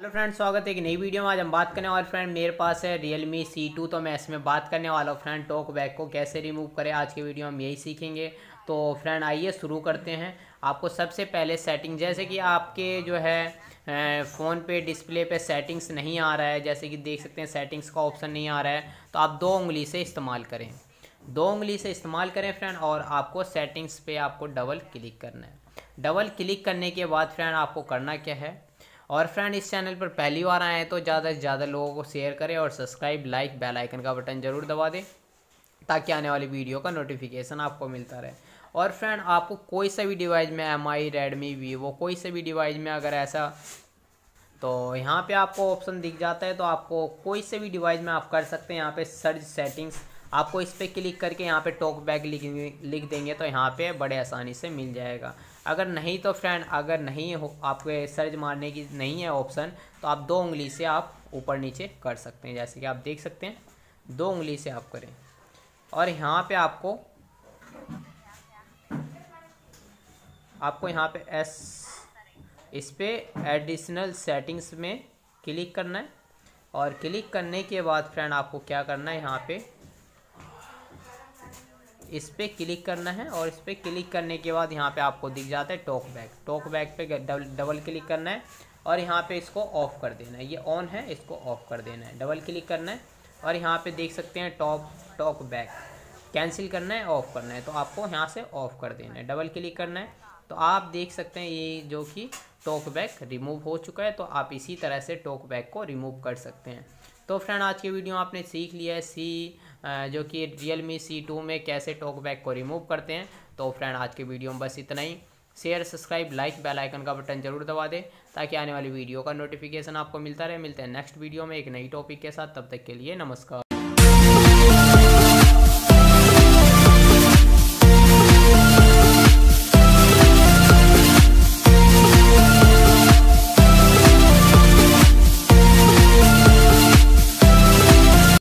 hello friend स्वागत है एक नई वीडियो में आज हम बात करने वाले फ्रेंड मेरे पास है रियलमी सी टू तो मैं इसमें बात करने वाला हूँ फ्रेंड टॉक बैक को कैसे रिमूव करें आज की वीडियो हम यही सीखेंगे तो फ्रेंड आइए शुरू करते हैं आपको सबसे पहले सेटिंग जैसे कि आपके जो है फ़ोन पे डिस्प्ले पे सेटिंग्स नहीं आ रहा है जैसे कि देख सकते हैं सेटिंग्स का ऑप्शन नहीं आ रहा है तो आप दो उंगली से इस्तेमाल करें दो उंगली से इस्तेमाल करें फ्रेंड और आपको सेटिंग्स पे आपको डबल क्लिक करना है डबल क्लिक करने के बाद फ्रेंड आपको करना क्या है और फ्रेंड इस चैनल पर पहली बार आए हैं तो ज़्यादा से ज़्यादा लोगों को शेयर करें और सब्सक्राइब लाइक बेल आइकन का बटन ज़रूर दबा दें ताकि आने वाली वीडियो का नोटिफिकेशन आपको मिलता रहे और फ्रेंड आपको कोई सा भी डिवाइस में एम आई रेडमी वीवो कोई से भी डिवाइस में अगर ऐसा तो यहाँ पे आपको ऑप्शन दिख जाता है तो आपको कोई से भी डिवाइस में आप कर सकते हैं यहाँ पे सर्च सेटिंग्स आपको इस पर क्लिक करके यहाँ पे टॉक बैग लिख लिख देंगे तो यहाँ पे बड़े आसानी से मिल जाएगा अगर नहीं तो फ्रेंड अगर नहीं हो आपके सर्च मारने की नहीं है ऑप्शन तो आप दो उंगली से आप ऊपर नीचे कर सकते हैं जैसे कि आप देख सकते हैं दो उंगली से आप करें और यहाँ पे आपको आपको यहाँ पे एस इस पर एडिशनल सेटिंग्स में क्लिक करना है और क्लिक करने के बाद फ्रेंड आपको क्या करना है यहाँ पे इस पर क्लिक करना है और इस पर क्लिक करने के बाद यहाँ पे आपको दिख जाता है टॉक बैक टॉक बैक पे डबल डबल क्लिक करना है और यहाँ पे इसको ऑफ़ कर देना है ये ऑन है इसको ऑफ़ कर देना है डबल क्लिक करना है और यहाँ पे देख सकते हैं टॉप टॉक बैक कैंसिल करना है ऑफ़ करना है तो आपको यहाँ से ऑफ़ कर देना है डबल क्लिक करना है तो आप देख सकते हैं ये जो कि टॉक बैक रिमूव हो चुका है तो आप इसी तरह से टॉक बैक को रिमूव कर सकते हैं तो फ्रेंड आज की वीडियो आपने सीख लिया है सी जो कि रियल मी सी टू में कैसे टॉकबैक को रिमूव करते हैं तो फ्रेंड आज के वीडियो में बस इतना ही share subscribe like bell icon का बटन जरूर दबा दें ताकि आने वाली वीडियो का नोटिफिकेशन आपको मिलता रहे मिलते हैं नेक्स्ट वीडियो में एक नई टॉपिक के साथ तब तक के लिए नमस्कार